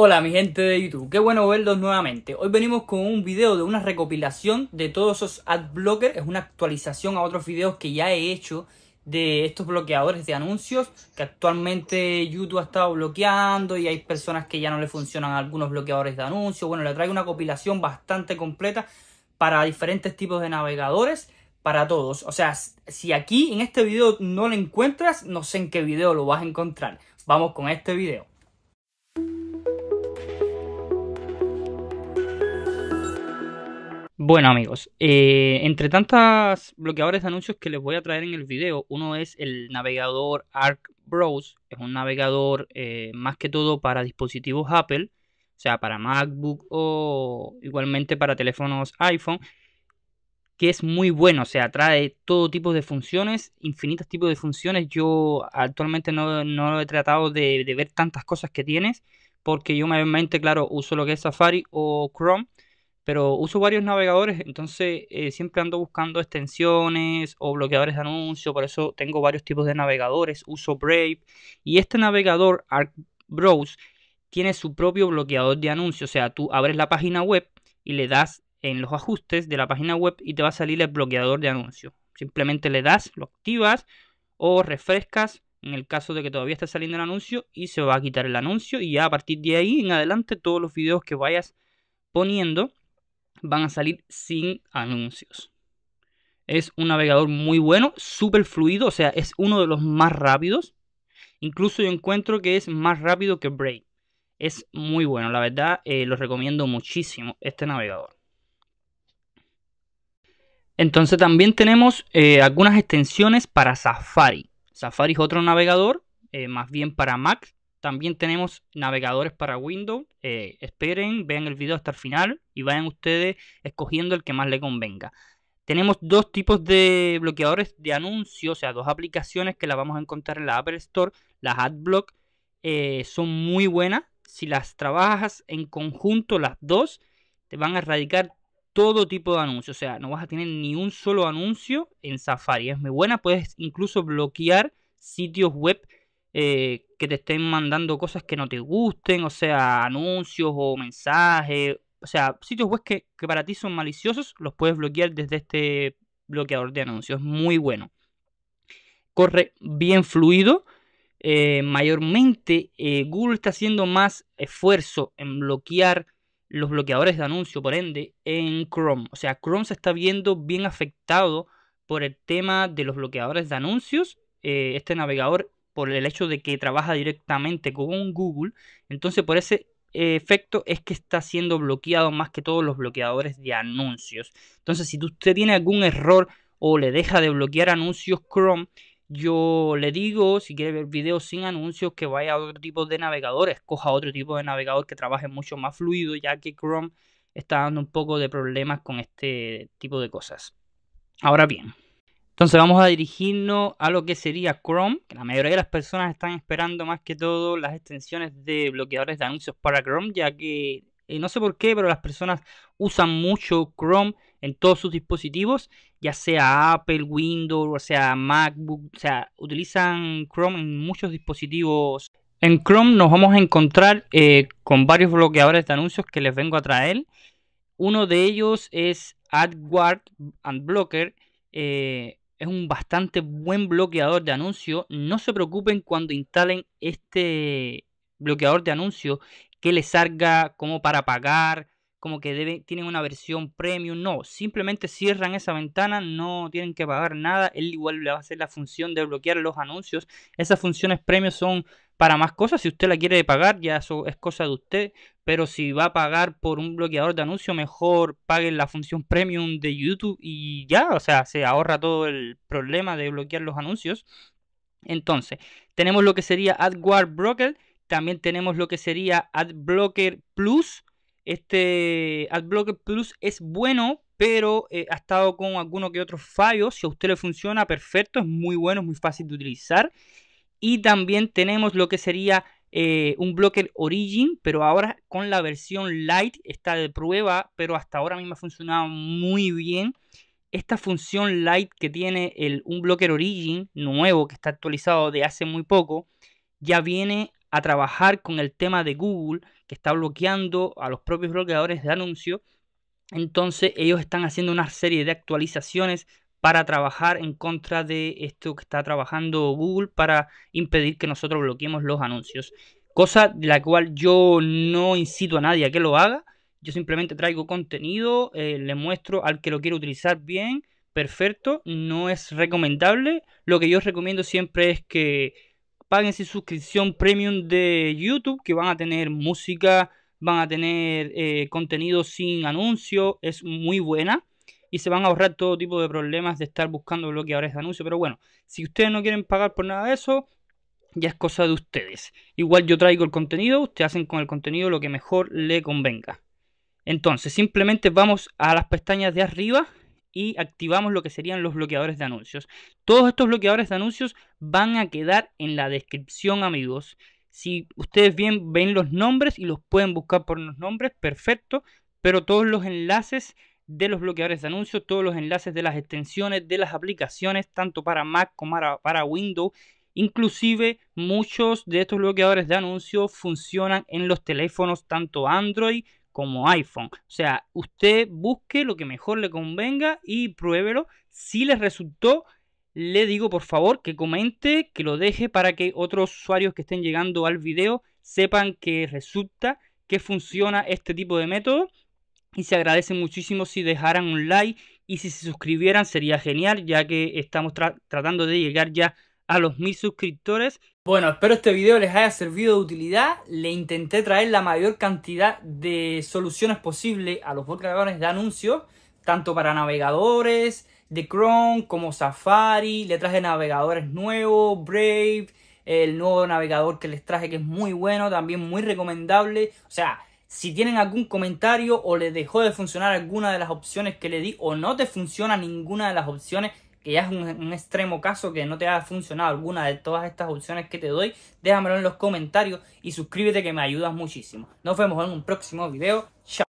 Hola mi gente de YouTube, qué bueno verlos nuevamente. Hoy venimos con un video de una recopilación de todos esos ad es una actualización a otros videos que ya he hecho de estos bloqueadores de anuncios que actualmente YouTube ha estado bloqueando y hay personas que ya no le funcionan algunos bloqueadores de anuncios. Bueno, le traigo una compilación bastante completa para diferentes tipos de navegadores, para todos. O sea, si aquí en este video no lo encuentras, no sé en qué video lo vas a encontrar. Vamos con este video. Bueno amigos, eh, entre tantas bloqueadores de anuncios que les voy a traer en el video, uno es el navegador Arc Browse, es un navegador eh, más que todo para dispositivos Apple, o sea, para MacBook o igualmente para teléfonos iPhone, que es muy bueno, o sea, trae todo tipo de funciones, infinitos tipos de funciones. Yo actualmente no, no he tratado de, de ver tantas cosas que tienes, porque yo mayormente, claro, uso lo que es Safari o Chrome pero uso varios navegadores, entonces eh, siempre ando buscando extensiones o bloqueadores de anuncios, por eso tengo varios tipos de navegadores, uso Brave y este navegador ArcBrowse tiene su propio bloqueador de anuncios. o sea, tú abres la página web y le das en los ajustes de la página web y te va a salir el bloqueador de anuncios. Simplemente le das, lo activas o refrescas en el caso de que todavía esté saliendo el anuncio y se va a quitar el anuncio y ya a partir de ahí en adelante todos los videos que vayas poniendo van a salir sin anuncios. Es un navegador muy bueno, súper fluido, o sea, es uno de los más rápidos. Incluso yo encuentro que es más rápido que Brave. Es muy bueno, la verdad, eh, lo recomiendo muchísimo este navegador. Entonces también tenemos eh, algunas extensiones para Safari. Safari es otro navegador, eh, más bien para Mac, también tenemos navegadores para Windows. Eh, esperen, vean el video hasta el final y vayan ustedes escogiendo el que más les convenga. Tenemos dos tipos de bloqueadores de anuncios, o sea, dos aplicaciones que las vamos a encontrar en la Apple Store. Las AdBlock eh, son muy buenas. Si las trabajas en conjunto, las dos, te van a erradicar todo tipo de anuncios. O sea, no vas a tener ni un solo anuncio en Safari. Es muy buena. Puedes incluso bloquear sitios web eh, que te estén mandando cosas que no te gusten, o sea, anuncios o mensajes. O sea, sitios web que, para ti son maliciosos, los puedes bloquear desde este bloqueador de anuncios. Muy bueno. Corre bien fluido. Eh, mayormente eh, Google está haciendo más esfuerzo en bloquear los bloqueadores de anuncios, por ende, en Chrome. O sea, Chrome se está viendo bien afectado por el tema de los bloqueadores de anuncios. Eh, este navegador por el hecho de que trabaja directamente con Google. Entonces, por ese eh, efecto es que está siendo bloqueado más que todos los bloqueadores de anuncios. Entonces, si usted tiene algún error o le deja de bloquear anuncios Chrome, yo le digo, si quiere ver videos sin anuncios, que vaya a otro tipo de navegador, coja otro tipo de navegador que trabaje mucho más fluido, ya que Chrome está dando un poco de problemas con este tipo de cosas. Ahora bien, entonces vamos a dirigirnos a lo que sería Chrome, que la mayoría de las personas están esperando más que todo las extensiones de bloqueadores de anuncios para Chrome, ya que eh, no sé por qué, pero las personas usan mucho Chrome en todos sus dispositivos, ya sea Apple, Windows, o sea MacBook, o sea, utilizan Chrome en muchos dispositivos. En Chrome nos vamos a encontrar eh, con varios bloqueadores de anuncios que les vengo a traer. Uno de ellos es AdWord and Blocker. Eh, es un bastante buen bloqueador de anuncios No se preocupen cuando instalen este bloqueador de anuncio que les salga como para pagar, como que debe tienen una versión premium. No, simplemente cierran esa ventana, no tienen que pagar nada. Él igual le va a hacer la función de bloquear los anuncios. Esas funciones premium son para más cosas. Si usted la quiere pagar, ya eso es cosa de usted. Pero si va a pagar por un bloqueador de anuncios, mejor pague la función premium de YouTube y ya, o sea, se ahorra todo el problema de bloquear los anuncios. Entonces, tenemos lo que sería AdWord Broker, también tenemos lo que sería AdBlocker Plus. Este AdBlocker Plus es bueno, pero eh, ha estado con algunos que otros fallos. Si a usted le funciona, perfecto, es muy bueno, es muy fácil de utilizar. Y también tenemos lo que sería eh, un blocker Origin, pero ahora con la versión Lite está de prueba, pero hasta ahora mismo ha funcionado muy bien. Esta función Lite que tiene el un blocker Origin nuevo que está actualizado de hace muy poco, ya viene a trabajar con el tema de Google que está bloqueando a los propios bloqueadores de anuncios. Entonces ellos están haciendo una serie de actualizaciones para trabajar en contra de esto que está trabajando Google para impedir que nosotros bloqueemos los anuncios. Cosa de la cual yo no incito a nadie a que lo haga. Yo simplemente traigo contenido, eh, le muestro al que lo quiere utilizar bien, perfecto, no es recomendable. Lo que yo recomiendo siempre es que paguen su suscripción premium de YouTube, que van a tener música, van a tener eh, contenido sin anuncio, es muy buena y se van a ahorrar todo tipo de problemas de estar buscando bloqueadores de anuncios. Pero bueno, si ustedes no quieren pagar por nada de eso, ya es cosa de ustedes. Igual yo traigo el contenido, ustedes hacen con el contenido lo que mejor le convenga. Entonces, simplemente vamos a las pestañas de arriba y activamos lo que serían los bloqueadores de anuncios. Todos estos bloqueadores de anuncios van a quedar en la descripción, amigos. Si ustedes bien ven los nombres y los pueden buscar por los nombres, perfecto. Pero todos los enlaces de los bloqueadores de anuncios, todos los enlaces de las extensiones, de las aplicaciones, tanto para Mac como para, Windows. Inclusive muchos de estos bloqueadores de anuncios funcionan en los teléfonos tanto Android como iPhone. O sea, usted busque lo que mejor le convenga y pruébelo. Si les resultó, le digo por favor que comente, que lo deje para que otros usuarios que estén llegando al video sepan que resulta que funciona este tipo de método y se agradece muchísimo si dejaran un like y si se suscribieran sería genial ya que estamos tratando de llegar ya a los mil suscriptores. Bueno, espero este video les haya servido de utilidad. Le intenté traer la mayor cantidad de soluciones posible a los bloqueadores de anuncios, tanto para navegadores de Chrome como Safari. Le traje navegadores nuevos, Brave, el nuevo navegador que les traje que es muy bueno, también muy recomendable. O sea, si tienen algún comentario o les dejó de funcionar alguna de las opciones que le di o no te funciona ninguna de las opciones, que ya es un, un extremo caso que no te haya funcionado alguna de todas estas opciones que te doy, déjamelo en los comentarios y suscríbete que me ayudas muchísimo. Nos vemos en un próximo video. Chao.